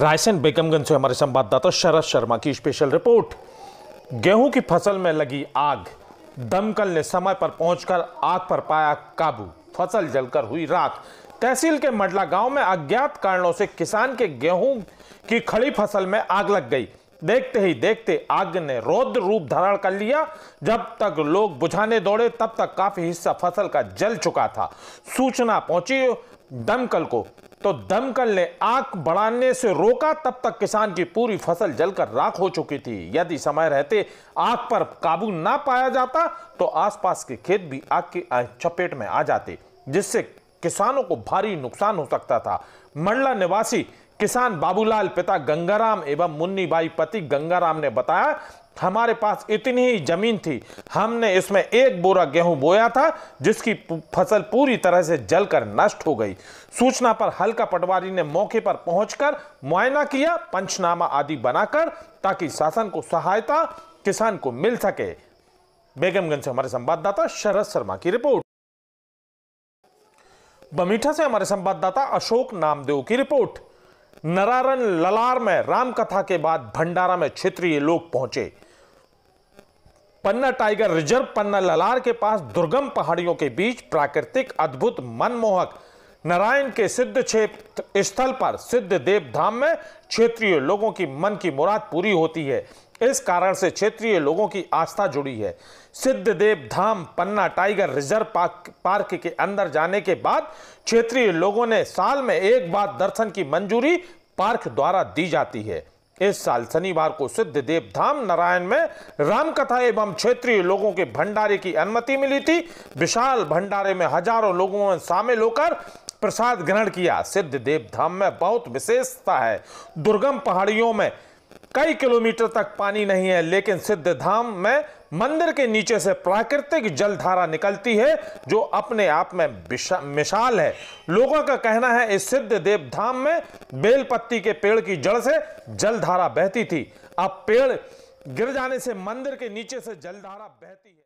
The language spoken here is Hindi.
रायसेन बेगमगंज से हमारे संवाददाता शरद शर्मा की स्पेशल रिपोर्ट गेहूं की फसल में लगी आग दमकल ने समय पर पहुंचकर आग पर पाया काबू फसल जलकर हुई रात तहसील के मडला गांव में अज्ञात कारणों से किसान के गेहूं की खड़ी फसल में आग लग गई देखते ही देखते आग ने रौद्र रूप धारण कर लिया जब तक लोग बुझाने दौड़े तब तक काफी हिस्सा फसल का जल चुका था सूचना पहुंची दमकल को तो दमकल ने आग बढ़ाने से रोका तब तक किसान की पूरी फसल जलकर राख हो चुकी थी यदि समय रहते आग पर काबू ना पाया जाता तो आसपास के खेत भी आग की चपेट में आ जाते जिससे किसानों को भारी नुकसान हो सकता था मंडला निवासी किसान बाबूलाल पिता गंगाराम एवं मुन्नी बाई पति गंगाराम ने बताया हमारे पास इतनी ही जमीन थी हमने इसमें एक बोरा गेहूं बोया था जिसकी फसल पूरी तरह से जलकर नष्ट हो गई सूचना पर हल्का पटवारी ने मौके पर पहुंचकर मुआयना किया पंचनामा आदि बनाकर ताकि शासन को सहायता किसान को मिल सके बेगमगंज से हमारे संवाददाता शरद शर्मा की रिपोर्ट बमीठा से हमारे संवाददाता अशोक नामदेव की रिपोर्ट नरारन ललार में रामकथा के बाद भंडारा में क्षेत्रीय लोग पहुंचे पन्ना टाइगर रिजर्व पन्ना ललार के पास दुर्गम पहाड़ियों के बीच प्राकृतिक अद्भुत मनमोहक नारायण के सिद्ध क्षेत्र स्थल पर सिद्ध देव धाम में क्षेत्रीय लोगों की मन की मुराद पूरी होती है इस कारण से क्षेत्रीय लोगों की आस्था जुड़ी है Siddh Dev Dham Panna tiger reserve park park के अंदर जाने के बाद क्षेत्रीय लोगों ने साल में एक बार दर्शन की मंजूरी पार्क द्वारा दी जाती है इस साल शनिवार को सिद्ध देव धाम नारायण में रामकथा एवं क्षेत्रीय लोगों के भंडारे की अनुमति मिली थी विशाल भंडारे में हजारों लोगों में शामिल होकर प्रसाद ग्रहण किया सिद्ध देव धाम में बहुत विशेषता है दुर्गम पहाड़ियों में कई किलोमीटर तक पानी नहीं है लेकिन सिद्ध धाम में मंदिर के नीचे से प्राकृतिक जलधारा निकलती है जो अपने आप में मिशाल है लोगों का कहना है इस सिद्ध देव धाम में बेलपत्ती के पेड़ की जड़ से जलधारा बहती थी अब पेड़ गिर जाने से मंदिर के नीचे से जलधारा बहती है